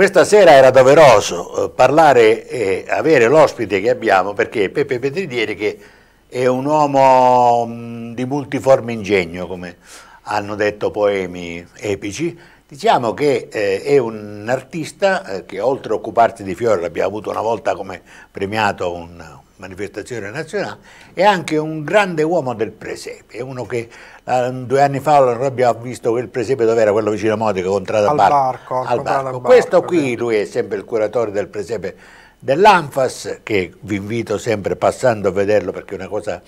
Questa sera era doveroso eh, parlare e avere l'ospite che abbiamo perché Peppe Petridieri che è un uomo mm, di multiforme ingegno, come hanno detto poemi epici, diciamo che eh, è un artista eh, che oltre a occuparsi di fiori, l'abbiamo avuto una volta come premiato un manifestazione nazionale, è anche un grande uomo del presepe, è uno che eh, due anni fa abbiamo visto che il presepe era quello vicino a Modica, contrada al barco. barco, al barco. barco Questo qui lui è sempre il curatore del presepe dell'Anfas, che vi invito sempre passando a vederlo perché è una cosa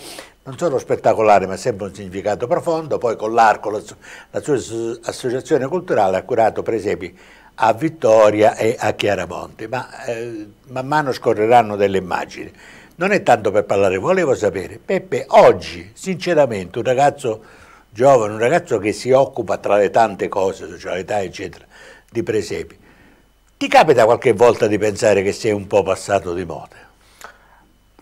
non solo spettacolare ma sempre un significato profondo, poi con l'Arco, la, la sua associazione culturale ha curato presepi a Vittoria e a Chiaramonte, ma eh, man mano scorreranno delle immagini non è tanto per parlare, volevo sapere, Peppe, oggi, sinceramente, un ragazzo giovane, un ragazzo che si occupa tra le tante cose, socialità, eccetera, di presepi, ti capita qualche volta di pensare che sei un po' passato di moda?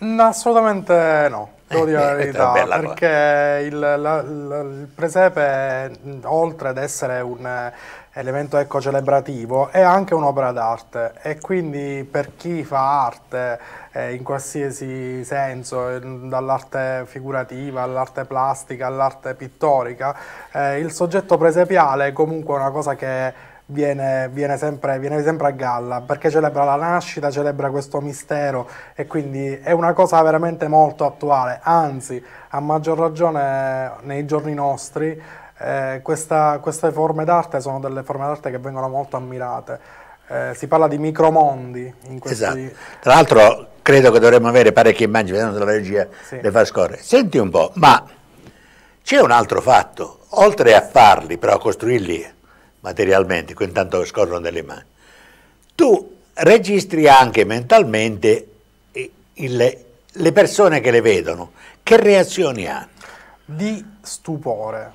No, assolutamente no. Devo dire eh, la verità, perché il, la, la, il, presepe, oltre ad essere un eh, elemento ecco, celebrativo, è anche un'opera d'arte e quindi per chi fa arte eh, in qualsiasi senso, dall'arte figurativa all'arte plastica all'arte pittorica, eh, il soggetto presepiale è comunque una cosa che viene, viene, sempre, viene, sempre, a galla perché celebra la nascita, celebra questo mistero e quindi è una cosa veramente molto attuale, anzi a maggior ragione eh, nei giorni nostri eh, questa, queste forme d'arte sono delle forme d'arte che vengono molto ammirate. Eh, si parla di micromondi in questi... Esatto. Tra l'altro credo che dovremmo avere parecchie immagini, vediamo se la regia sì. le fa scorrere. Senti un po', ma c'è un altro fatto, oltre a farli, però a costruirli materialmente, qui intanto scorrono delle mani, tu registri anche mentalmente eh, il, le persone che le vedono, che reazioni hanno? Di stupore,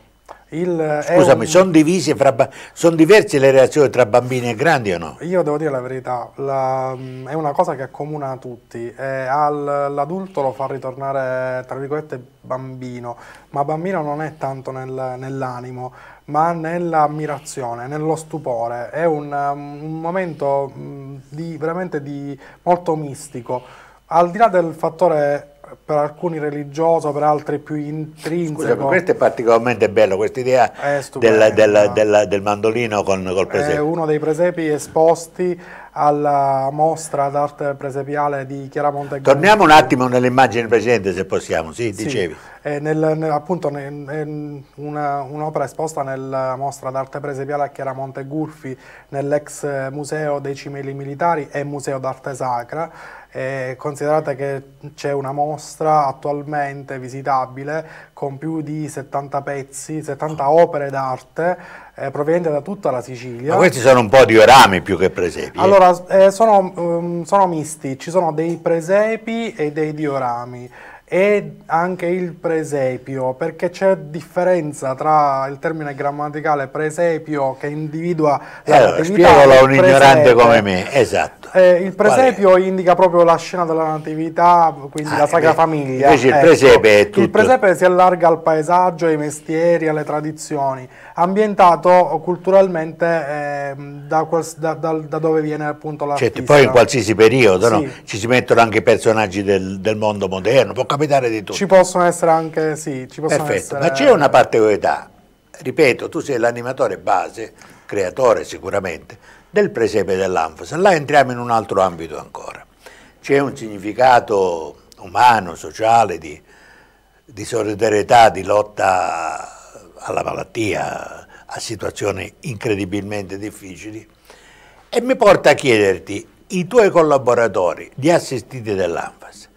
il, Scusami, un... sono son diverse le reazioni tra bambini e grandi o no? Io devo dire la verità, la, è una cosa che accomuna tutti, All'adulto lo fa ritornare tra virgolette bambino, ma bambino non è tanto nel, nell'animo, ma nell'ammirazione, nello stupore, è un, un momento mm, di, veramente di, molto mistico, al di là del fattore per alcuni religioso, per altri più intrinseco. Scusa, questo è particolarmente bello, questa idea del, del, del, del, mandolino con, col presepe. È uno dei presepi esposti alla mostra d'arte presepiale di Chiara Montegrande. Torniamo un attimo nell'immagine precedente se possiamo, sì, sì. dicevi. Eh, nel, appunto un'opera esposta nella mostra d'arte presepiale a Chiaramonte Gurfi nell'ex museo dei cimeli militari e museo d'arte sacra eh, considerate che c'è una mostra attualmente visitabile con più di 70 pezzi, 70 ah. opere d'arte eh, provenienti da tutta la Sicilia. Ma questi sono un po' di orami più che presepi. Eh? Allora, eh, sono, um, sono misti, ci sono dei presepi e dei diorami e anche il presepio, perché c'è differenza tra il termine grammaticale presepio che individua eh, allora, l'attività spiegalo a un ignorante come me, esatto eh, il presepio indica proprio la scena della natività, quindi ah, la Sacra beh, Famiglia. Invece il presepe ecco, è tutto. Il presepe si allarga al paesaggio, ai mestieri, alle tradizioni, ambientato culturalmente eh, da, qual, da, da, da, dove viene appunto la Certo, poi in qualsiasi periodo sì. no? ci si mettono anche personaggi del, del, mondo moderno, può capitare di tutto. Ci possono essere anche, sì, ci possono Perfetto. essere... ma c'è una particolarità, ripeto, tu sei l'animatore base, creatore sicuramente, del presepe dell'Anfas. Là entriamo in un altro ambito ancora. C'è un significato umano, sociale, di, di solidarietà, di lotta alla malattia, a situazioni incredibilmente difficili e mi porta a chiederti, i tuoi collaboratori, gli assistiti dell'Anfas,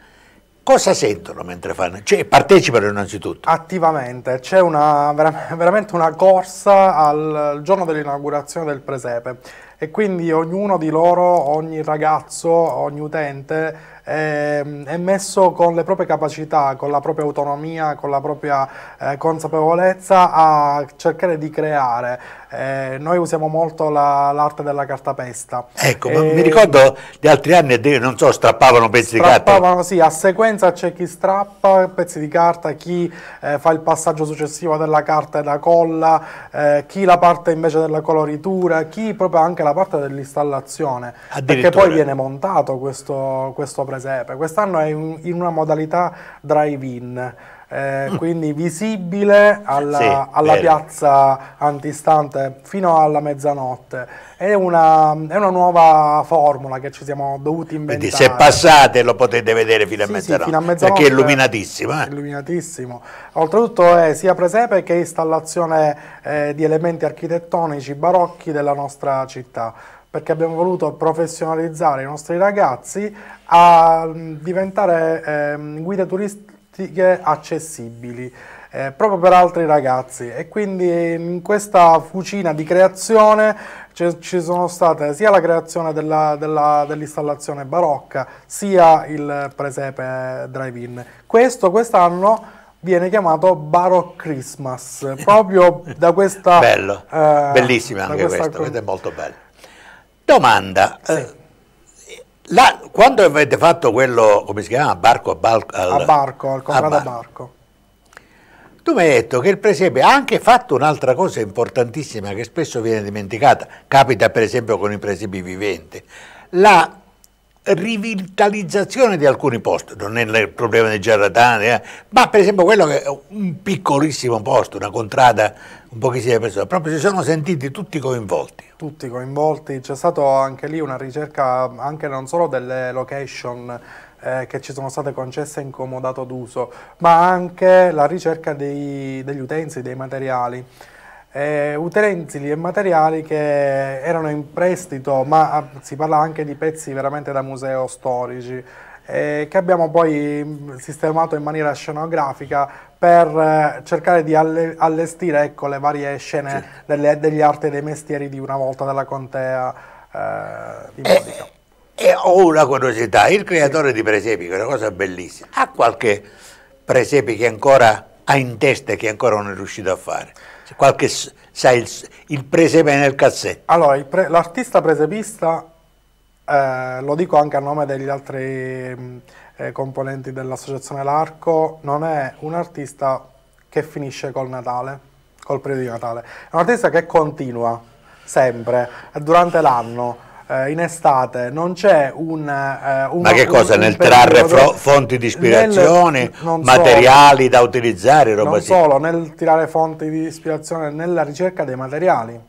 cosa sentono mentre fanno? Cioè, partecipano innanzitutto? Attivamente, c'è veramente una corsa al giorno dell'inaugurazione del presepe e quindi ognuno di loro, ogni ragazzo, ogni utente Ehm, è messo con le proprie capacità, con la propria autonomia, con la propria eh, consapevolezza a cercare di creare. Eh, noi usiamo molto l'arte la, della cartapesta. Ecco, e... mi ricordo di altri anni, eh, non so, strappavano pezzi strappavano, di carta. Strappavano, sì, a sequenza c'è chi strappa pezzi di carta, chi eh, fa il passaggio successivo della carta e la colla, eh, chi la parte invece della coloritura, chi proprio anche la parte dell'installazione. Perché poi viene montato questo, questo prezzo presepe. Quest'anno è in, in una modalità drive-in. Eh, mm. quindi visibile alla, sì, alla piazza antistante fino alla mezzanotte. È una, è una, nuova formula che ci siamo dovuti inventare. Quindi se passate lo potete vedere fino a, sì, mezzanotte, sì, fino a mezzanotte, perché è illuminatissimo. Eh? Illuminatissimo. Oltretutto è sia presepe che installazione eh, di elementi architettonici barocchi della nostra città perché abbiamo voluto professionalizzare i nostri ragazzi a mm, diventare eh, guide turistiche accessibili. Eh, proprio per altri ragazzi e quindi in questa fucina di creazione ci sono state sia la creazione dell'installazione barocca sia il presepe drive-in. Questo quest'anno viene chiamato Baroque Christmas, proprio da questa... Bello, eh, bellissima anche questa, questa, questa è molto bello Domanda. Sì. Eh, la, quando avete fatto quello, come si chiama, barco a, balco, al, a barco, al Conrado a barco. barco. Tu mi hai detto che il presepe ha anche fatto un'altra cosa importantissima che spesso viene dimenticata, capita per esempio con i presepi viventi, la rivitalizzazione di alcuni posti, non è il problema di Giarratane, eh, ma per esempio quello che è un piccolissimo posto, una contrada un pochissime persone, proprio si sono sentiti tutti coinvolti. Tutti coinvolti, c'è stata anche lì una ricerca anche non solo delle location eh, che ci sono state concesse in comodato d'uso, ma anche la ricerca dei, degli utensili, dei materiali eh, utensili e materiali che erano in prestito, ma ah, si parla anche di pezzi veramente da museo storici, eh, che abbiamo poi mm, sistemato in maniera scenografica per eh, cercare di allestire ecco, le varie scene sì. delle, degli arti e dei mestieri di una volta della contea eh, di eh, Modica. E eh, ho una curiosità, il creatore sì. di presepi, che è una cosa bellissima, ha qualche presepe che ancora ha in testa e che ancora non è riuscito a fare? qualche, sai, il, il presepe nel cassetto. Allora, pre, l'artista presepista, eh, lo dico anche a nome degli altri mm, eh, componenti dell'associazione L'Arco, non è un artista che finisce col Natale, col periodo di Natale, è un artista che continua sempre, durante l'anno eh, in estate non c'è un, eh, un... Ma che cosa? Un, nel un trarre periodo, fonti di ispirazione, nel, materiali solo, da utilizzare, roba Non sì. solo, nel tirare fonti di ispirazione, nella ricerca dei materiali,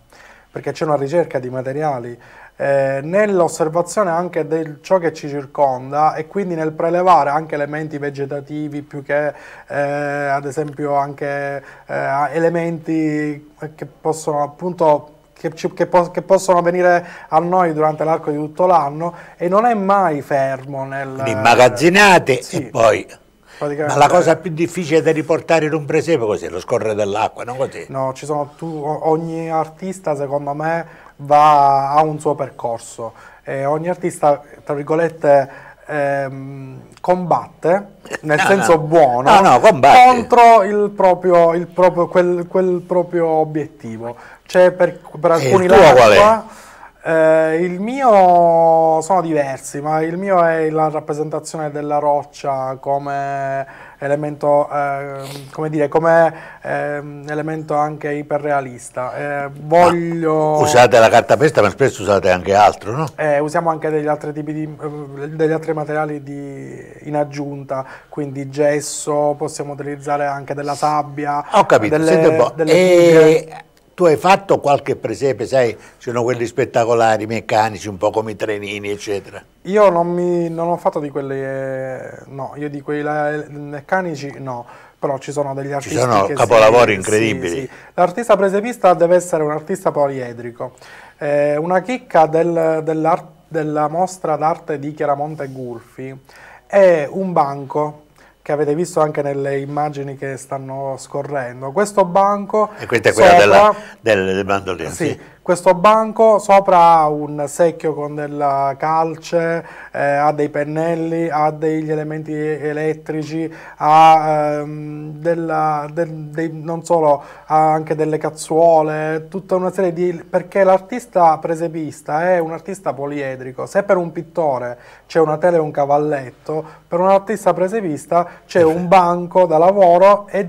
perché c'è una ricerca di materiali, eh, nell'osservazione anche di ciò che ci circonda e quindi nel prelevare anche elementi vegetativi più che eh, ad esempio anche eh, elementi che possono appunto che, che, po- che, possono venire a noi durante l'arco di tutto l'anno e non è mai fermo nel... Immagazzinate sì, e poi... Ma la cosa eh, più difficile da riportare in un presepe così, lo scorrere dell'acqua, non così? No, ci sono, tu, ogni artista secondo me va, ha un suo percorso e ogni artista, tra virgolette, ehm, combatte, nel no, senso no. buono, no, contro il proprio, il proprio, quel, quel proprio obiettivo. C'è cioè, per, per eh, alcuni l'acqua eh, il mio sono diversi, ma il mio è la rappresentazione della roccia come elemento, eh, come dire, come eh, elemento anche iperrealista. Eh, voglio... Usate la carta pesta, ma spesso usate anche altro, no? Eh, usiamo anche degli altri, tipi di, ehm, degli altri materiali di, in aggiunta, quindi gesso, possiamo utilizzare anche della sabbia. Ho capito, delle, delle eh, e... Tu hai fatto qualche presepe, sai, sono quelli spettacolari, meccanici, un po' come i trenini, eccetera. Io non, mi, non ho fatto di quelli, eh, no, io di quelli meccanici no, però ci sono degli artisti Ci sono capolavori si, incredibili. Sì, sì. L'artista presepista deve essere un artista poliedrico. Eh, una chicca del, della mostra d'arte di Chiaramonte Gulfi è un banco che avete visto anche nelle immagini che stanno scorrendo. Questo banco... E questa è quella sopra, della, del, del bandoliere. Sì, sì questo banco sopra un secchio con della calce, eh, ha dei pennelli, ha degli elementi elettrici, ha, ehm, della, del, dei, non solo, ha anche delle cazzuole, tutta una serie di... perché l'artista presepista è un artista poliedrico, se per un pittore c'è una tela e un cavalletto, per un artista presepista c'è un banco da lavoro e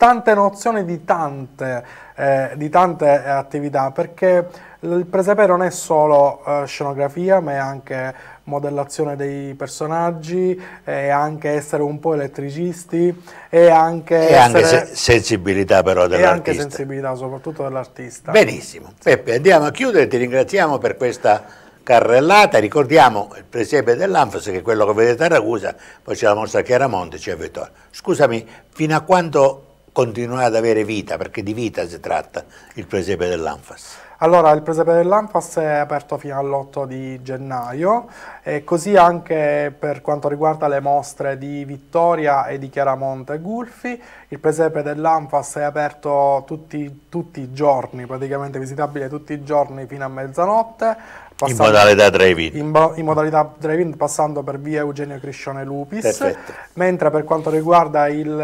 tante nozioni di tante, eh, di tante eh, attività, perché il presepe non è solo eh, scenografia, ma è anche modellazione dei personaggi, è anche essere un po' elettricisti, è anche... E anche essere... se sensibilità però dell'artista. E anche sensibilità soprattutto dell'artista. Benissimo. Peppe, andiamo a chiudere, ti ringraziamo per questa carrellata, ricordiamo il presepe dell'Anfas che è quello che vedete a Ragusa, poi c'è la mostra a Chiaramonte, c'è Vittorio. Scusami, fino a quando continuare ad avere vita, perché di vita si tratta il presepe dell'Anfas. Allora, il presepe dell'Anfas è aperto fino all'8 di gennaio e così anche per quanto riguarda le mostre di Vittoria e di Chiaramonte Gulfi. Il presepe dell'Anfas è aperto tutti, tutti, i giorni, praticamente visitabile tutti i giorni fino a mezzanotte in modalità drive-in. In, bo- in modalità drive-in passando per via Eugenio Criscione Lupis. Perfetto. Mentre per quanto riguarda il,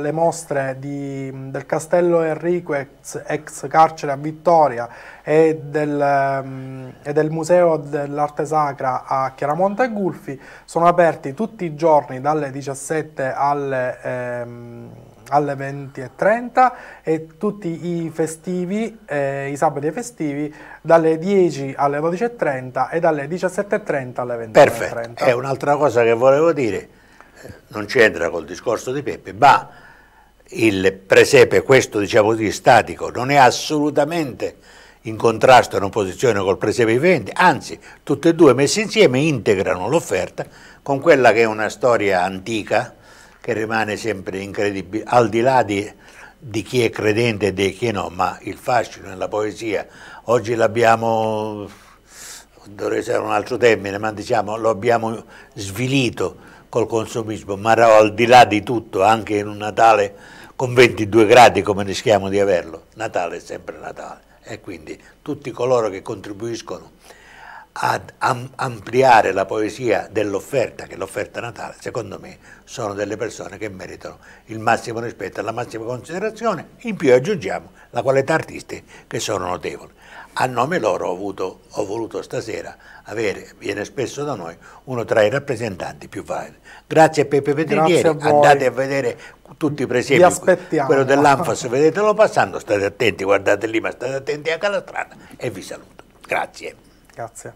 le mostre di, del Castello Enrico ex carcere a Vittoria, e del, e del Museo dell'Arte Sacra a Chiaramonte e Gulfi, sono aperti tutti i giorni dalle 17 alle... Ehm, alle 20.30 e tutti i festivi, eh, i sabati festivi, dalle 10 alle 12.30 e dalle 17.30 alle 20.30. Perfetto, è un'altra cosa che volevo dire, eh, non c'entra col discorso di Peppe, ma il presepe, questo diciamo così, statico, non è assolutamente in contrasto e in opposizione col presepe vivente, anzi tutte e due messe insieme integrano l'offerta con quella che è una storia antica che rimane sempre incredibile, al di là di, di chi è credente e di chi no, ma il fascino e la poesia oggi l'abbiamo, dovrei usare un altro termine, ma diciamo lo abbiamo svilito col consumismo, ma al di là di tutto, anche in un Natale con 22 gradi come rischiamo di averlo, Natale è sempre Natale e quindi tutti coloro che contribuiscono ad am ampliare la poesia dell'offerta, che è l'offerta natale, secondo me sono delle persone che meritano il massimo rispetto, e la massima considerazione, in più aggiungiamo la qualità artistica che sono notevoli. A nome loro ho, avuto, ho voluto stasera avere, viene spesso da noi, uno tra i rappresentanti più validi. Grazie Pepe Peppe Petrinieri, andate a vedere tutti i presepi, quello dell'Anfas, vedetelo passando, state attenti, guardate lì, ma state attenti anche alla strada e vi saluto. Grazie. Grazie.